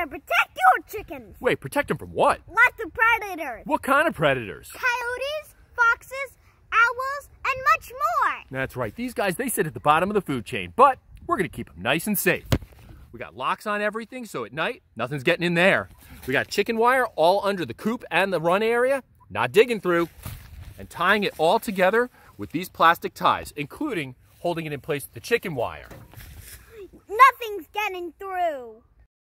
gotta protect your chickens. Wait, protect them from what? Lots of predators. What kind of predators? Coyotes, foxes, owls, and much more. That's right. These guys, they sit at the bottom of the food chain, but we're gonna keep them nice and safe. We got locks on everything, so at night, nothing's getting in there. We got chicken wire all under the coop and the run area, not digging through, and tying it all together with these plastic ties, including holding it in place with the chicken wire. Nothing's getting through.